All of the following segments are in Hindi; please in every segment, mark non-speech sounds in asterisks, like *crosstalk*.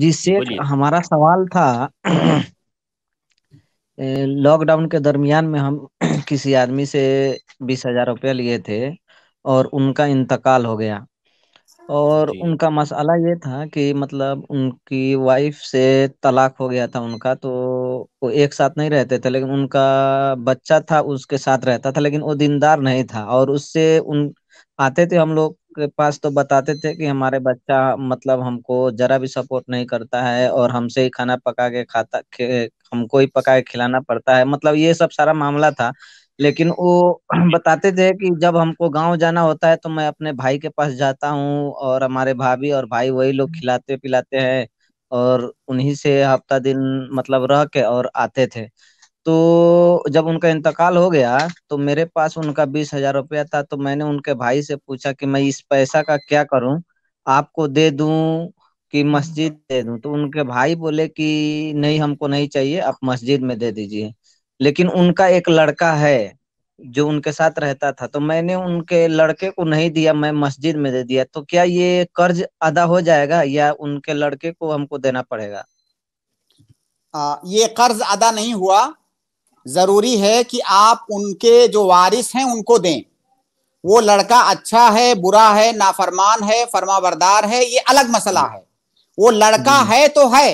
जी शेख हमारा सवाल था लॉकडाउन *clears throat* के दरमियान में हम *clears throat* किसी आदमी से बीस हजार रुपया लिए थे और उनका इंतकाल हो गया और उनका मसाला ये था कि मतलब उनकी वाइफ से तलाक हो गया था उनका तो वो एक साथ नहीं रहते थे लेकिन उनका बच्चा था उसके साथ रहता था लेकिन वो दिनदार नहीं था और उससे उन आते थे हम लोग के पास तो बताते थे कि हमारे बच्चा मतलब हमको जरा भी सपोर्ट नहीं करता है और हमसे ही खाना पका के खाता खे, हमको ही पका के खिलाना पड़ता है मतलब ये सब सारा मामला था लेकिन वो *clears throat* बताते थे कि जब हमको गांव जाना होता है तो मैं अपने भाई के पास जाता हूँ और हमारे भाभी और भाई वही लोग खिलाते पिलाते हैं और उन्हीं से हफ्ता दिन मतलब रह के और आते थे तो जब उनका इंतकाल हो गया तो मेरे पास उनका बीस हजार रुपया था तो मैंने उनके भाई से पूछा कि मैं इस पैसा का क्या करूं आपको दे दूं कि मस्जिद दे दूं तो उनके भाई बोले कि नहीं हमको नहीं चाहिए आप मस्जिद में दे दीजिए लेकिन उनका एक लड़का है जो उनके साथ रहता था तो मैंने उनके लड़के को नहीं दिया मैं मस्जिद में दे दिया तो क्या ये कर्ज अदा हो जाएगा या उनके लड़के को हमको देना पड़ेगा आ, ये कर्ज अदा नहीं हुआ जरूरी है कि आप उनके जो वारिस हैं उनको दें वो लड़का अच्छा है बुरा है नाफरमान है फरमाबरदार है ये अलग मसला है वो लड़का है तो है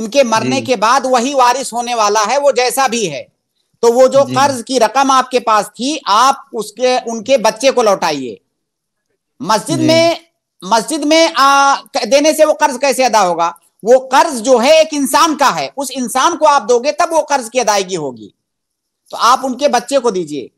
उनके मरने के बाद वही वारिस होने वाला है वो जैसा भी है तो वो जो कर्ज की रकम आपके पास थी आप उसके उनके बच्चे को लौटाइए मस्जिद में मस्जिद में आ, देने से वो कर्ज कैसे अदा होगा वो कर्ज जो है एक इंसान का है उस इंसान को आप दोगे तब वो कर्ज की अदायगी होगी तो आप उनके बच्चे को दीजिए